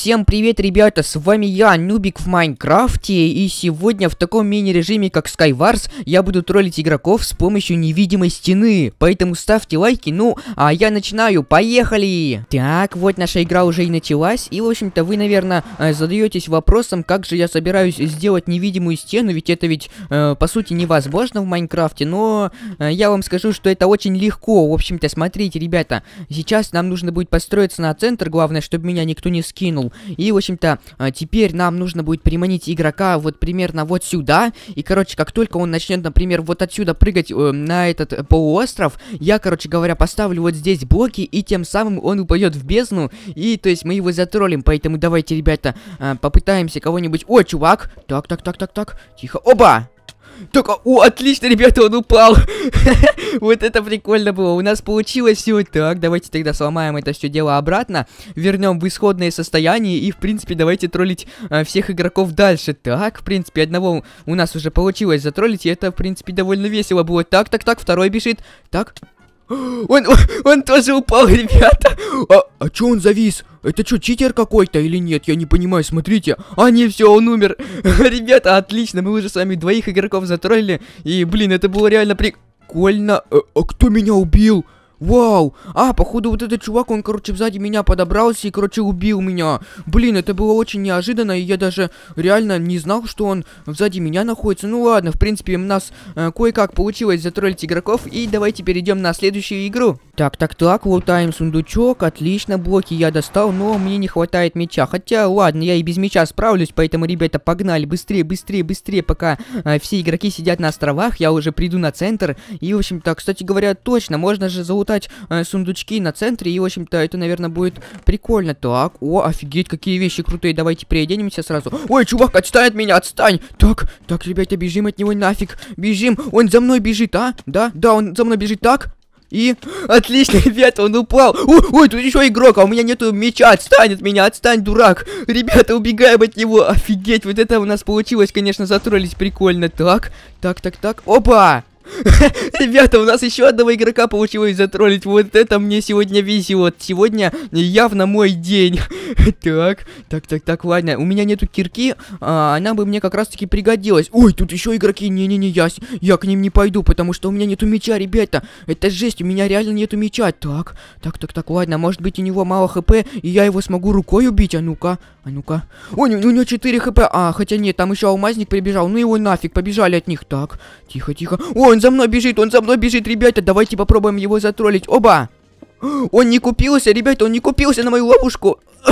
Всем привет, ребята, с вами я, Нубик в Майнкрафте, и сегодня в таком мини-режиме, как Skywars, я буду троллить игроков с помощью невидимой стены, поэтому ставьте лайки, ну, а я начинаю, поехали! Так, вот наша игра уже и началась, и, в общем-то, вы, наверное, э, задаетесь вопросом, как же я собираюсь сделать невидимую стену, ведь это ведь, э, по сути, невозможно в Майнкрафте, но э, я вам скажу, что это очень легко, в общем-то, смотрите, ребята, сейчас нам нужно будет построиться на центр, главное, чтобы меня никто не скинул, и, в общем-то, а, теперь нам нужно будет приманить игрока вот примерно вот сюда. И, короче, как только он начнет, например, вот отсюда прыгать э, на этот э, полуостров, я, короче говоря, поставлю вот здесь блоки, и тем самым он упадет в бездну. И, то есть, мы его затроллим. Поэтому давайте, ребята, э, попытаемся кого-нибудь... О, чувак! Так, так, так, так, так. Тихо. Оба! Только, о, отлично, ребята, он упал. вот это прикольно было. У нас получилось все. Так, давайте тогда сломаем это все дело обратно. Вернем в исходное состояние. И, в принципе, давайте троллить э, всех игроков дальше. Так, в принципе, одного у нас уже получилось затроллить. И это, в принципе, довольно весело было. Так, так, так, второй бежит. Так, он, он, он тоже упал, ребята. А, а чё он завис? Это что, читер какой-то или нет? Я не понимаю, смотрите. А, не, все, он умер. Ребята, отлично, мы уже с вами двоих игроков затроллили. И, блин, это было реально прикольно. Э, а кто меня убил? Вау! А, походу, вот этот чувак, он, короче, сзади меня подобрался и, короче, убил меня. Блин, это было очень неожиданно, и я даже реально не знал, что он сзади меня находится. Ну ладно, в принципе, у нас э, кое-как получилось затроллить игроков, и давайте перейдем на следующую игру. Так, так, так, лутаем сундучок, отлично, блоки я достал, но мне не хватает меча. Хотя, ладно, я и без меча справлюсь, поэтому, ребята, погнали, быстрее, быстрее, быстрее, пока э, все игроки сидят на островах, я уже приду на центр. И, в общем-то, кстати говоря, точно, можно же залутать разболтать э, сундучки на центре, и, в общем-то, это, наверное, будет прикольно. Так, о, офигеть, какие вещи крутые, давайте переоденемся сразу. Ой, чувак, отстань от меня, отстань! Так, так, ребята, бежим от него нафиг, бежим, он за мной бежит, а? Да, да, он за мной бежит, так, и... Отлично, ребята, он упал. О, ой, тут еще игрок, а у меня нету меча. Отстань от меня, отстань, дурак. Ребята, убегаем от него. Офигеть, вот это у нас получилось, конечно, затроллить прикольно. Так, так, так, так. Опа! Ребята, у нас еще одного игрока получилось затроллить. Вот это мне сегодня везет. Сегодня явно мой день. так, так, так, так, ладно. У меня нету кирки. А, она бы мне как раз таки пригодилась. Ой, тут еще игроки. Не-не-не, я, я к ним не пойду, потому что у меня нету меча, ребята. Это жесть, у меня реально нету меча. Так, так, так, так, ладно. Может быть у него мало хп, и я его смогу рукой убить. А ну-ка. А ну-ка. Ой, у него 4 хп. А, хотя нет, там еще алмазник прибежал. Ну его нафиг, побежали от них. Так, тихо-тихо. О, он за мной бежит, он за мной бежит, ребята. Давайте попробуем его затроллить. Оба! Он не купился, ребята, он не купился на мою ловушку.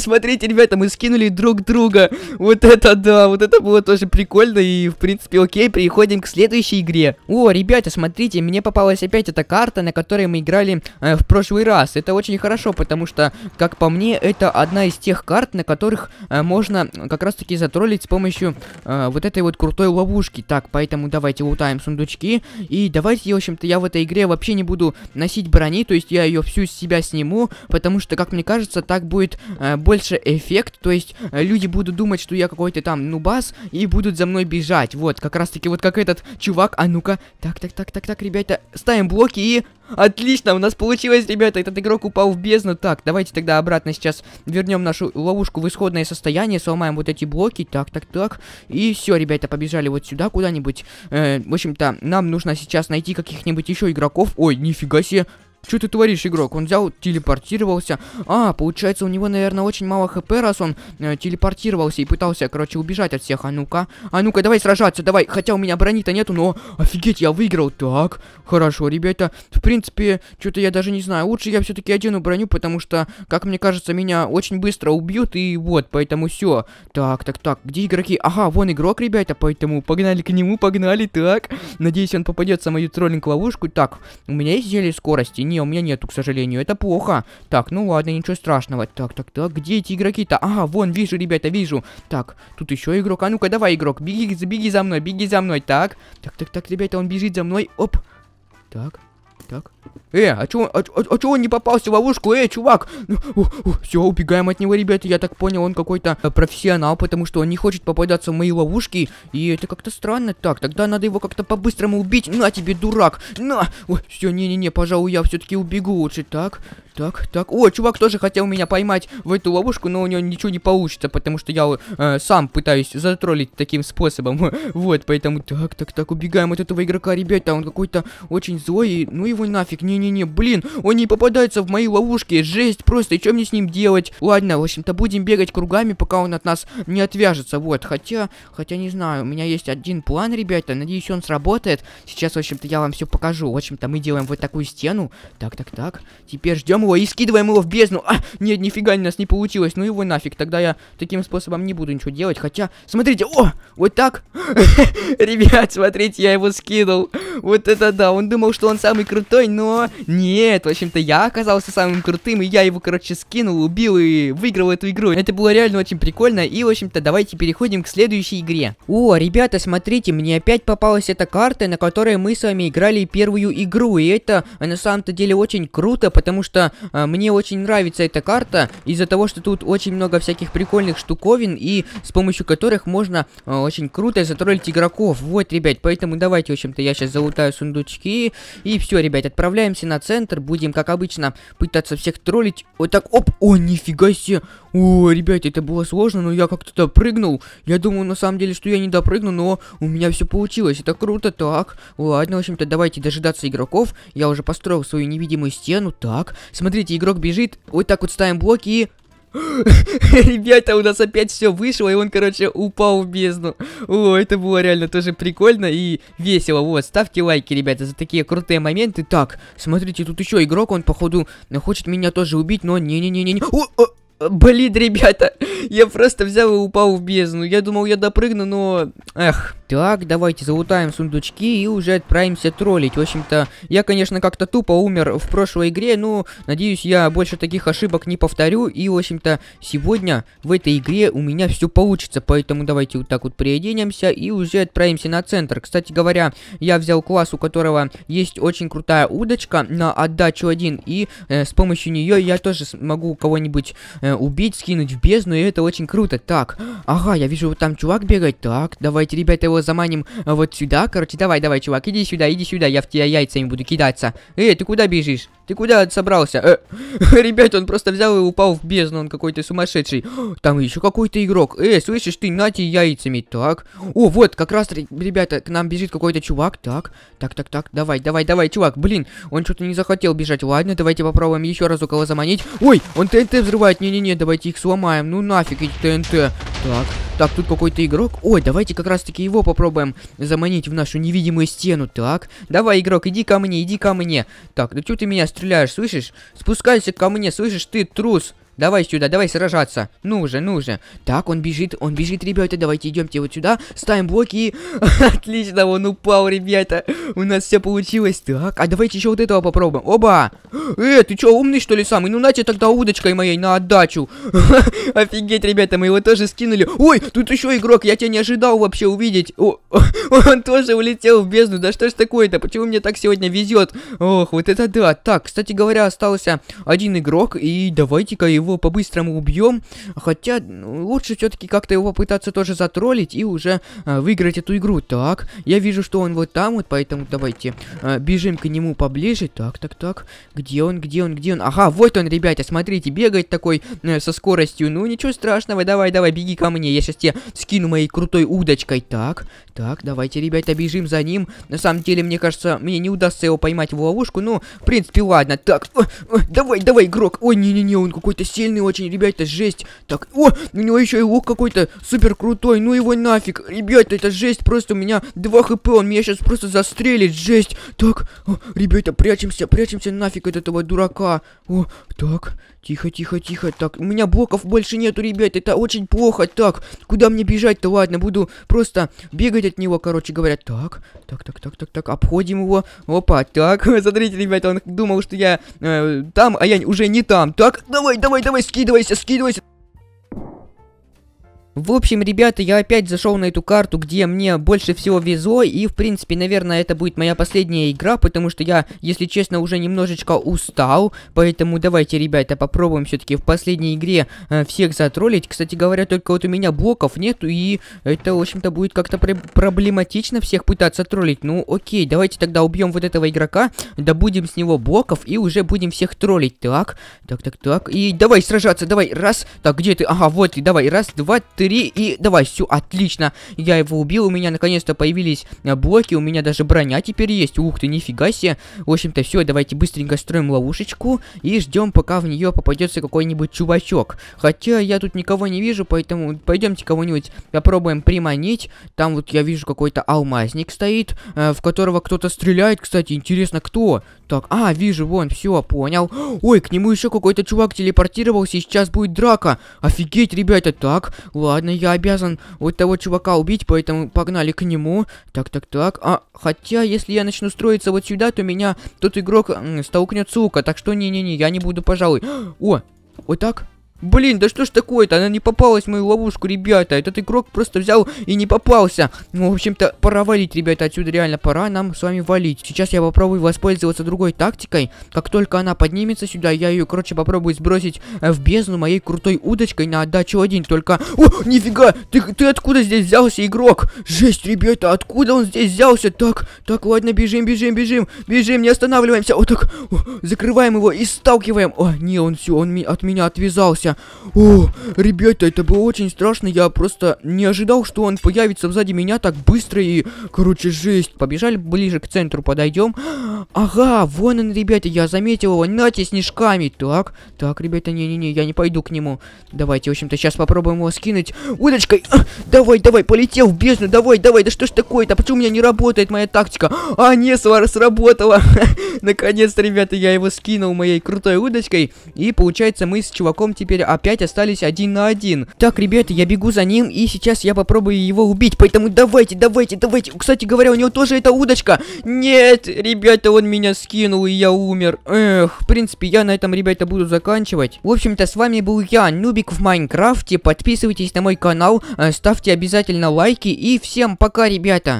Смотрите, ребята, мы скинули друг друга. Вот это да, вот это было тоже прикольно. И, в принципе, окей, переходим к следующей игре. О, ребята, смотрите, мне попалась опять эта карта, на которой мы играли э, в прошлый раз. Это очень хорошо, потому что, как по мне, это одна из тех карт, на которых э, можно как раз-таки затроллить с помощью э, вот этой вот крутой ловушки. Так, поэтому давайте лутаем сундучки. И давайте, в общем-то, я в этой игре вообще не буду носить брони, ней, то есть я ее всю с себя сниму, потому что, как мне кажется, так будет э, больше эффект, то есть э, люди будут думать, что я какой-то там нубас, и будут за мной бежать, вот, как раз-таки вот как этот чувак, а ну-ка, так, так, так, так, так, ребята, ставим блоки и... Отлично, у нас получилось, ребята, этот игрок упал в бездну. Так, давайте тогда обратно сейчас вернем нашу ловушку в исходное состояние, сломаем вот эти блоки, так, так, так. И все, ребята, побежали вот сюда куда-нибудь. Э, в общем-то, нам нужно сейчас найти каких-нибудь еще игроков. Ой, нифига себе. Что ты творишь, игрок? Он взял, телепортировался. А, получается, у него, наверное, очень мало хп, раз он э, телепортировался и пытался, короче, убежать от всех. А ну-ка, а ну-ка, давай сражаться, давай. Хотя у меня брони-то нету, но офигеть, я выиграл. Так, хорошо, ребята. В принципе, что-то я даже не знаю. Лучше я все-таки одену броню, потому что, как мне кажется, меня очень быстро убьют. И вот, поэтому все. Так, так, так, где игроки? Ага, вон игрок, ребята, поэтому погнали к нему, погнали. Так, надеюсь, он попадет в мою троллинг-ловушку. Так, у меня есть зелье скорости? Не, у меня нету, к сожалению. Это плохо. Так, ну ладно, ничего страшного. Так, так, так, где эти игроки-то? Ага, вон, вижу, ребята, вижу. Так, тут еще игрок. А ну-ка, давай, игрок, беги, беги за мной, беги за мной. Так, так, так, так, ребята, он бежит за мной. Оп. Так, так, Э, а чё, а, а, а чё он не попался в ловушку? Эй, чувак! Ну, все, убегаем от него, ребята. Я так понял, он какой-то э, профессионал, потому что он не хочет попадаться в мои ловушки. И это как-то странно. Так, тогда надо его как-то по-быстрому убить. На тебе, дурак! На! все, не-не-не, пожалуй, я все таки убегу лучше. Так, так, так. О, чувак тоже хотел меня поймать в эту ловушку, но у него ничего не получится, потому что я э, сам пытаюсь затроллить таким способом. вот, поэтому так, так, так, убегаем от этого игрока, ребята. Он какой-то очень злой, и ну его нафиг нафиг, не-не-не, блин, он не попадается в мои ловушки, жесть просто, и что мне с ним делать? Ладно, в общем-то, будем бегать кругами, пока он от нас не отвяжется, вот, хотя, хотя не знаю, у меня есть один план, ребята, надеюсь, он сработает. Сейчас, в общем-то, я вам все покажу, в общем-то, мы делаем вот такую стену, так, так, так, теперь ждем его и скидываем его в бездну, а, нет, нифига у нас не получилось, ну его нафиг, тогда я таким способом не буду ничего делать, хотя, смотрите, о, вот так, ребят, смотрите, я его скинул, вот это да, он думал, что он самый крутой, но но нет, в общем-то, я оказался самым крутым, и я его, короче, скинул, убил и выиграл эту игру. Это было реально очень прикольно, и, в общем-то, давайте переходим к следующей игре. О, ребята, смотрите, мне опять попалась эта карта, на которой мы с вами играли первую игру, и это, на самом-то деле, очень круто, потому что а, мне очень нравится эта карта, из-за того, что тут очень много всяких прикольных штуковин, и с помощью которых можно а, очень круто затроллить игроков. Вот, ребят, поэтому давайте, в общем-то, я сейчас залутаю сундучки, и все, ребят, отправляю отправляемся на центр, будем, как обычно, пытаться всех троллить. Вот так, оп, о, нифига себе. О, ребят, это было сложно, но я как-то допрыгнул. Я думаю, на самом деле, что я не допрыгну, но у меня все получилось. Это круто, так. Ладно, в общем-то, давайте дожидаться игроков. Я уже построил свою невидимую стену. Так, смотрите, игрок бежит. Вот так вот ставим блоки и... Ребята, у нас опять все вышло, и он, короче, упал в бездну. О, это было реально тоже прикольно и весело. Вот, ставьте лайки, ребята, за такие крутые моменты. Так, смотрите, тут еще игрок, он, походу, хочет меня тоже убить, но не-не-не-не. О, о, э, Блин, ребята, я просто взял и упал в бездну. Я думал, я допрыгну, но... Эх, так, давайте залутаем сундучки и уже отправимся троллить. В общем-то, я, конечно, как-то тупо умер в прошлой игре, но, ну, надеюсь, я больше таких ошибок не повторю. И, в общем-то, сегодня в этой игре у меня все получится. Поэтому давайте вот так вот приоденемся и уже отправимся на центр. Кстати говоря, я взял класс, у которого есть очень крутая удочка на отдачу 1. И э, с помощью нее я тоже смогу кого-нибудь э, убить, скинуть в бездну. И это очень круто. Так, ага, я вижу, вот там чувак бегает. Так, давайте, ребята, его заманим э, вот сюда. Короче, давай, давай, чувак, иди сюда, иди сюда, я в тебя яйцами буду кидаться. Эй, ты куда бежишь? Ты куда собрался? Э, ребят, он просто взял и упал в бездну, он какой-то сумасшедший. Там еще какой-то игрок. Э, слышишь, ты нати яйцами. Так. О, вот, как раз, ребята, к нам бежит какой-то чувак. Так, так, так, так, давай, давай, давай, чувак. Блин, он что-то не захотел бежать. Ладно, давайте попробуем еще раз около заманить. Ой, он ТНТ взрывает. Не-не-не, давайте их сломаем. Ну нафиг эти ТНТ. Так, так, тут какой-то игрок. Ой, давайте как раз-таки его попробуем заманить в нашу невидимую стену. Так, давай, игрок, иди ко мне, иди ко мне. Так, ну что ты меня стреляешь, слышишь? Спускайся ко мне, слышишь, ты трус. Давай сюда, давай сражаться. Ну же, ну же. Так, он бежит, он бежит, ребята. Давайте идемте вот сюда. Ставим блоки Отлично, он упал, ребята. У нас все получилось. Так, а давайте еще вот этого попробуем. Оба! Э, ты че, умный что ли самый? Ну на тебе тогда удочкой моей на отдачу. Офигеть, ребята, мы его тоже скинули. Ой, тут еще игрок, я тебя не ожидал вообще увидеть. О, он тоже улетел в бездну. Да что ж такое-то? Почему мне так сегодня везет? Ох, вот это да. Так, кстати говоря, остался один игрок. И давайте-ка его его по-быстрому убьем. Хотя, ну, лучше все-таки как-то его попытаться тоже затроллить и уже э, выиграть эту игру. Так, я вижу, что он вот там вот, поэтому давайте э, бежим к нему поближе. Так, так, так. Где он, где он, где он? Ага, вот он, ребята, смотрите, бегает такой э, со скоростью. Ну, ничего страшного, давай, давай, беги ко мне. Я сейчас тебе скину моей крутой удочкой. Так, так, давайте, ребята, бежим за ним. На самом деле, мне кажется, мне не удастся его поймать в ловушку. Ну, в принципе, ладно. Так, э, э, давай, давай, игрок. Ой, не-не-не, он какой-то сильный очень, ребята, жесть. Так, о, у него еще и лук какой-то супер крутой, ну его нафиг. Ребята, это жесть, просто у меня 2 хп, он меня сейчас просто застрелит, жесть. Так, о, ребята, прячемся, прячемся нафиг от этого дурака. О, так, тихо, тихо, тихо. Так, у меня блоков больше нету, ребят. Это очень плохо. Так, куда мне бежать-то? Ладно, буду просто бегать от него, короче говоря. Так, так, так, так, так, так. Обходим его. Опа, так. Смотрите, ребята, он думал, что я э, там, а я уже не там. Так, давай, давай, давай, скидывайся, скидывайся. В общем, ребята, я опять зашел на эту карту, где мне больше всего везло, и, в принципе, наверное, это будет моя последняя игра, потому что я, если честно, уже немножечко устал, поэтому давайте, ребята, попробуем все-таки в последней игре э, всех затроллить. Кстати говоря, только вот у меня блоков нету, и это, в общем-то, будет как-то пр проблематично всех пытаться троллить. Ну, окей, давайте тогда убьем вот этого игрока, добудем с него блоков, и уже будем всех троллить. Так, так, так, так, и давай сражаться, давай, раз, так, где ты? Ага, вот ты, давай, раз, два, три бери и давай, все, отлично. Я его убил, у меня наконец-то появились э, блоки, у меня даже броня теперь есть. Ух ты, нифига себе. В общем-то, все, давайте быстренько строим ловушечку и ждем, пока в нее попадется какой-нибудь чувачок. Хотя я тут никого не вижу, поэтому пойдемте кого-нибудь попробуем приманить. Там вот я вижу какой-то алмазник стоит, э, в которого кто-то стреляет, кстати, интересно, кто? Так, а, вижу, вон, все, понял. Ой, к нему еще какой-то чувак телепортировался, сейчас будет драка. Офигеть, ребята, так, ладно Ладно, я обязан вот того чувака убить, поэтому погнали к нему. Так, так, так. А, хотя, если я начну строиться вот сюда, то меня тот игрок столкнет с лука. Так что, не-не-не, я не буду, пожалуй. О, вот так? Блин, да что ж такое-то? Она не попалась в мою ловушку, ребята. Этот игрок просто взял и не попался. Ну, в общем-то, пора валить, ребята, отсюда реально пора нам с вами валить. Сейчас я попробую воспользоваться другой тактикой. Как только она поднимется сюда, я ее, короче, попробую сбросить э, в бездну моей крутой удочкой на отдачу один. Только... О, нифига! Ты, ты откуда здесь взялся, игрок? Жесть, ребята, откуда он здесь взялся? Так, так, ладно, бежим, бежим, бежим. Бежим, не останавливаемся. Вот так. О, закрываем его и сталкиваем. О, не, он все, он от меня отвязался появился. О, ребята, это было очень страшно. Я просто не ожидал, что он появится сзади меня так быстро и, короче, жесть. Побежали ближе к центру, подойдем. Ага, вон он, ребята, я заметил его. Нате, снежками. Так, так, ребята, не-не-не, я не пойду к нему. Давайте, в общем-то, сейчас попробуем его скинуть удочкой. А, давай, давай, полетел в бездну. Давай, давай, да что ж такое-то? Почему у меня не работает моя тактика? А, не, сработала. Наконец-то, ребята, я его скинул моей крутой удочкой. И получается, мы с чуваком теперь теперь опять остались один на один. Так, ребята, я бегу за ним, и сейчас я попробую его убить. Поэтому давайте, давайте, давайте. Кстати говоря, у него тоже эта удочка. Нет, ребята, он меня скинул, и я умер. Эх, в принципе, я на этом, ребята, буду заканчивать. В общем-то, с вами был я, Нубик в Майнкрафте. Подписывайтесь на мой канал, э, ставьте обязательно лайки, и всем пока, ребята.